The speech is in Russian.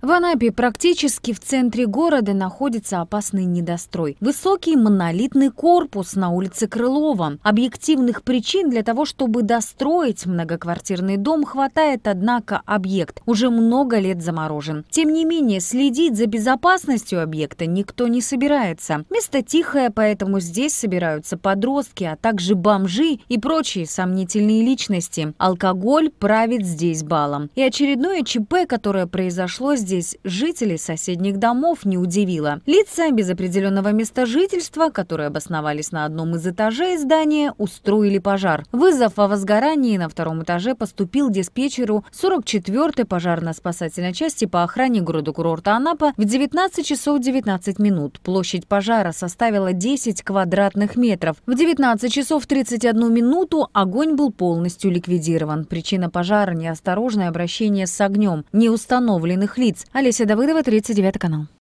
В Анапе практически в центре города находится опасный недострой. Высокий монолитный корпус на улице Крылова. Объективных причин для того, чтобы достроить многоквартирный дом, хватает, однако объект уже много лет заморожен. Тем не менее, следить за безопасностью объекта никто не собирается. Место тихое, поэтому здесь собираются подростки, а также бомжи и прочие сомнительные личности. Алкоголь правит здесь балом. И очередное ЧП, которое произошло здесь, здесь жителей соседних домов не удивило. Лица без определенного места жительства, которые обосновались на одном из этажей здания, устроили пожар. Вызов о возгорании на втором этаже поступил диспетчеру 44-й пожарно-спасательной части по охране города-курорта Анапа в 19 часов 19 минут. Площадь пожара составила 10 квадратных метров. В 19 часов 31 минуту огонь был полностью ликвидирован. Причина пожара – неосторожное обращение с огнем неустановленных лиц. Олеся Давыдова, 39 канал.